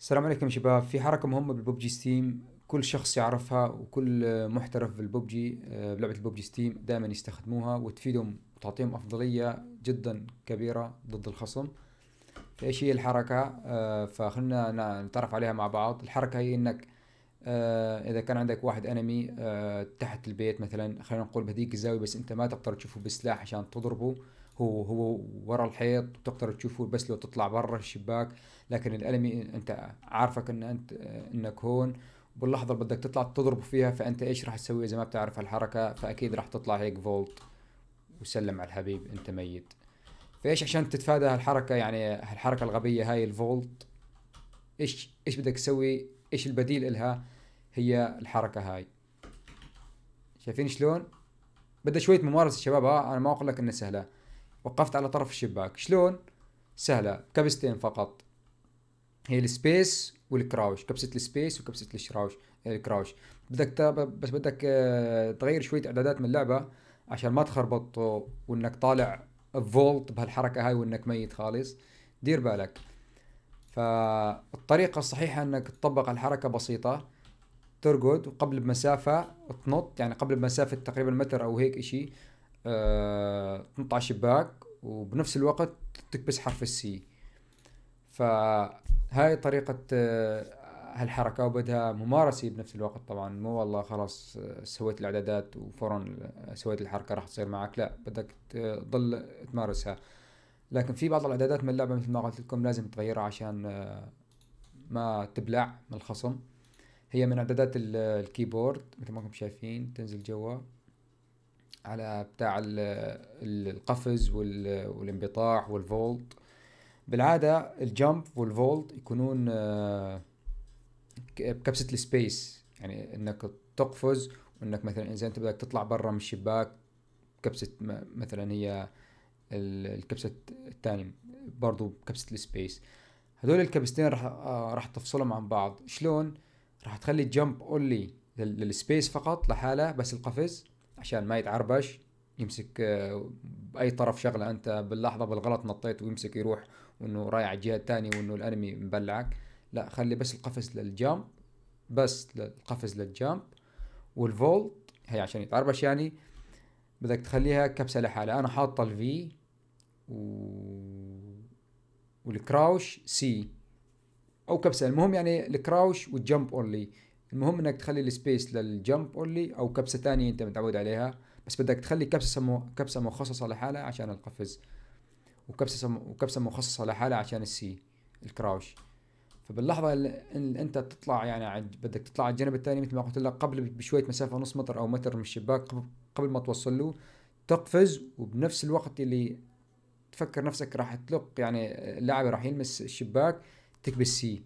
السلام عليكم شباب في حركة مهمة بالببجي ستيم كل شخص يعرفها وكل محترف بالببجي آه، بلعبة الببجي ستيم دائما يستخدموها وتفيدهم وتعطيهم أفضلية جدا كبيرة ضد الخصم فإيش هي الحركة آه، فخلنا نتعرف عليها مع بعض الحركة هي إنك آه، إذا كان عندك واحد أنمي تحت البيت مثلا خلينا نقول بهذيك الزاوية بس أنت ما تقدر تشوفه بسلاح عشان تضربه هو هو ورا الحيط وتقدر تشوفه بس لو تطلع برا الشباك لكن الالمي انت عارفك ان انت انك هون باللحظه اللي بدك تطلع تضرب فيها فانت ايش راح تسوي اذا ما بتعرف هالحركه فاكيد راح تطلع هيك فولت وسلم على الحبيب انت ميت فايش عشان تتفادى هالحركه يعني هالحركه الغبيه هاي الفولت ايش ايش بدك تسوي ايش البديل الها هي الحركه هاي شايفين شلون بدها شويه ممارسه شباب اه انا ما اقول لك انها سهله وقفت على طرف الشباك شلون سهله كبستين فقط هي السبيس والكراوش كبسه السبيس وكبسه الشراوش يعني الكراوش بدك بس بدك آه، تغير شويه اعدادات من اللعبه عشان ما تخربط وانك طالع فولت بهالحركه هاي وانك ميت خالص دير بالك فالطريقة الصحيحة انك تطبق الحركة بسيطة ترقد وقبل بمسافة تنط يعني قبل بمسافة تقريبا متر او هيك اشي آه، تنطع شباك وبنفس الوقت تكبس حرف السي فهاي طريقة آه، هالحركة وبدها ممارسة بنفس الوقت طبعا مو والله خلاص آه، سويت الإعدادات وفورا سويت الحركة راح تصير معك لا بدك تضل تمارسها لكن في بعض الإعدادات من اللعبة مثل ما قلت لكم لازم تغيرها عشان ما تبلع من الخصم هي من إعدادات الكيبورد مثل ما انكم شايفين تنزل جوا على بتاع القفز والانبطاح والفولت بالعادة الجمب والفولت يكونون آه، بكبسة السبيس يعني انك تقفز وانك مثلا اذا انت بدك تطلع برا من الشباك كبسة مثلا هي الكبسة الثانية برضو بكبسة السبيس هذول الكبستين راح آه، راح تفصلهم عن بعض شلون راح تخلي الجمب اونلي للسبيس فقط لحاله بس القفز عشان ما يتعربش يمسك باي آه، طرف شغله انت باللحظه بالغلط نطيت ويمسك يروح وانه رايح على الجهه الثانيه وانه الانمي مبلعك لا خلي بس القفز للجامب بس القفز للجامب والفولت هي عشان يتعربش يعني بدك تخليها كبسه لحالها انا حاطه الفي و... والكراوش سي او كبسه المهم يعني الكراوش والجمب اونلي المهم انك تخلي السبيس للجمب اونلي او كبسه ثانيه انت متعود عليها بس بدك تخلي كبسه سمو... كبسه مخصصه لحالها عشان القفز وكبسه سمو... وكبسه مخصصه لحالها عشان السي الكراوش فباللحظه اللي انت تطلع يعني بدك تطلع على الجنب الثاني مثل ما قلت لك قبل بشويه مسافه نص متر او متر من الشباك قبل ما توصل له تقفز وبنفس الوقت اللي تفكر نفسك راح تلق يعني اللاعب راح يلمس الشباك تكبس سي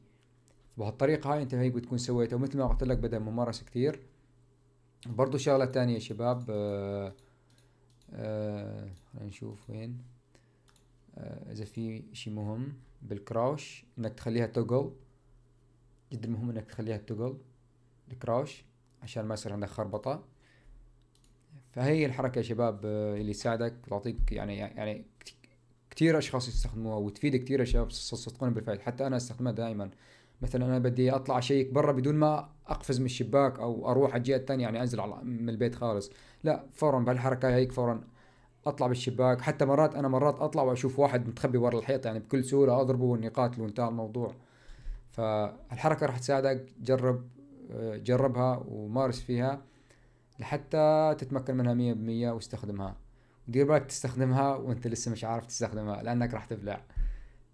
بهالطريقه هاي انت هيك بتكون سويتها ومثل ما قلت لك بدها ممارسه كثير برضو شغله ثانيه يا شباب آه آه نشوف وين آه اذا في شيء مهم بالكراوش انك تخليها توجل جدا مهم انك تخليها توجل الكراوش عشان ما يصير عندك خربطه فهي الحركه يا شباب آه، اللي تساعدك وتعطيك يعني يعني كثير اشخاص يستخدموها وتفيد كثير يا شباب صدقوني بالفعل حتى انا استخدمها دائما مثلا انا بدي اطلع اشيك برا بدون ما اقفز من الشباك او اروح على الجهه الثانيه يعني انزل على من البيت خالص لا فورا بهالحركه هيك فورا اطلع بالشباك حتى مرات انا مرات اطلع واشوف واحد متخبي ورا الحيط يعني بكل سهوله اضربه واني قاتله وانتهى الموضوع فالحركه راح تساعدك جرب آه، جربها ومارس فيها لحتى تتمكن منها مية بالمية واستخدمها دير بالك تستخدمها وانت لسه مش عارف تستخدمها لانك راح تبلع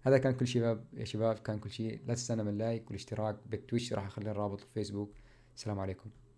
هذا كان كل شباب يا شباب كان كل شيء لا تستنى من لايك والاشتراك بالتويتش راح اخلي الرابط في فيسبوك السلام عليكم